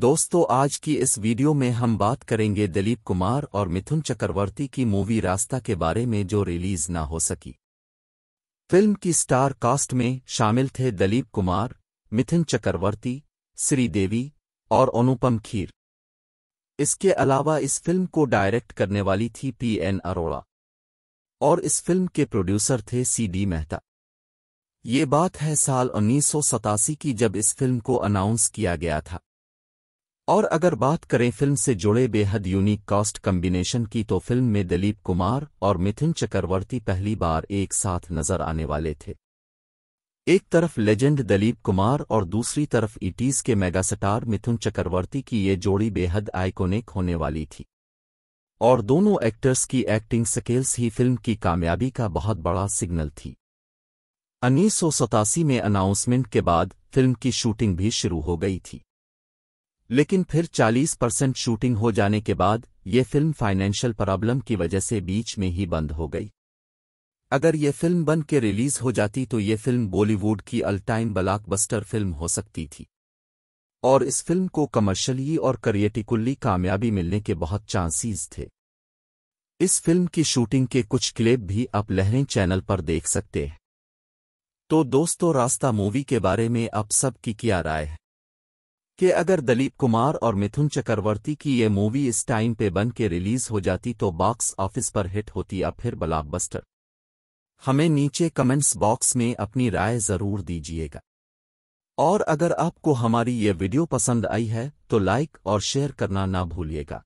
दोस्तों आज की इस वीडियो में हम बात करेंगे दिलीप कुमार और मिथुन चक्रवर्ती की मूवी रास्ता के बारे में जो रिलीज ना हो सकी फिल्म की स्टार कास्ट में शामिल थे दिलीप कुमार मिथुन चक्रवर्ती श्रीदेवी और अनुपम खीर इसके अलावा इस फिल्म को डायरेक्ट करने वाली थी पी एन अरोड़ा और इस फिल्म के प्रोड्यूसर थे सी डी मेहता ये बात है साल उन्नीस की जब इस फिल्म को अनाउंस किया गया था और अगर बात करें फिल्म से जुड़े बेहद यूनिक कास्ट कम्बिनेशन की तो फिल्म में दिलीप कुमार और मिथिन चक्रवर्ती पहली बार एक साथ नजर आने वाले थे एक तरफ लेजेंड दिलीप कुमार और दूसरी तरफ इटीज़ e के मेगास्टार मिथुन चक्रवर्ती की ये जोड़ी बेहद आइकोनिक होने वाली थी और दोनों एक्टर्स की एक्टिंग स्केल्स ही फिल्म की कामयाबी का बहुत बड़ा सिग्नल थी उन्नीस में अनाउंसमेंट के बाद फिल्म की शूटिंग भी शुरू हो गई थी लेकिन फिर 40 परसेंट शूटिंग हो जाने के बाद ये फिल्म फाइनेंशियल प्रॉब्लम की वजह से बीच में ही बंद हो गई अगर ये फिल्म बन के रिलीज हो जाती तो ये फिल्म बॉलीवुड की अल टाइम ब्लॉकबस्टर फिल्म हो सकती थी और इस फिल्म को कमर्शली और करिएटिकुल्ली कामयाबी मिलने के बहुत चांसेस थे इस फिल्म की शूटिंग के कुछ क्लिप भी आप लहरें चैनल पर देख सकते हैं तो दोस्तों रास्ता मूवी के बारे में आप सबकी क्या राय है कि अगर दलीप कुमार और मिथुन चक्रवर्ती की ये मूवी इस टाइम पे बन के रिलीज हो जाती तो बॉक्स ऑफिस पर हिट होती या फिर ब्लॉकबस्टर हमें नीचे कमेंट्स बॉक्स में अपनी राय ज़रूर दीजिएगा और अगर आपको हमारी ये वीडियो पसंद आई है तो लाइक और शेयर करना ना भूलिएगा